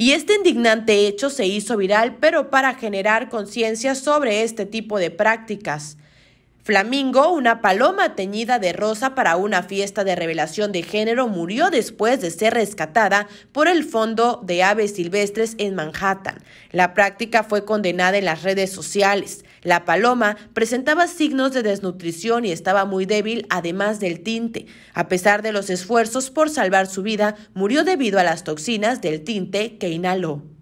Y este indignante hecho se hizo viral, pero para generar conciencia sobre este tipo de prácticas. Flamingo, una paloma teñida de rosa para una fiesta de revelación de género, murió después de ser rescatada por el Fondo de Aves Silvestres en Manhattan. La práctica fue condenada en las redes sociales. La paloma presentaba signos de desnutrición y estaba muy débil, además del tinte. A pesar de los esfuerzos por salvar su vida, murió debido a las toxinas del tinte que inhaló.